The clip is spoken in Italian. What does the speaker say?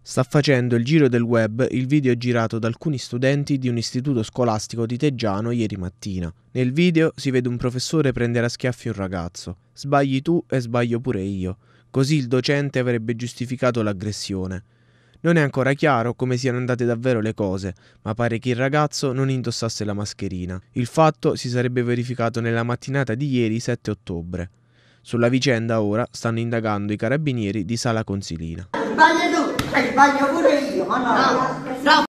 Sta facendo il giro del web il video girato da alcuni studenti di un istituto scolastico di Teggiano ieri mattina. Nel video si vede un professore prendere a schiaffi un ragazzo. Sbagli tu e sbaglio pure io. Così il docente avrebbe giustificato l'aggressione. Non è ancora chiaro come siano andate davvero le cose, ma pare che il ragazzo non indossasse la mascherina. Il fatto si sarebbe verificato nella mattinata di ieri 7 ottobre. Sulla vicenda ora stanno indagando i carabinieri di Sala Consilina. Sbaglio tu, sbaglio pure io, ma no. no.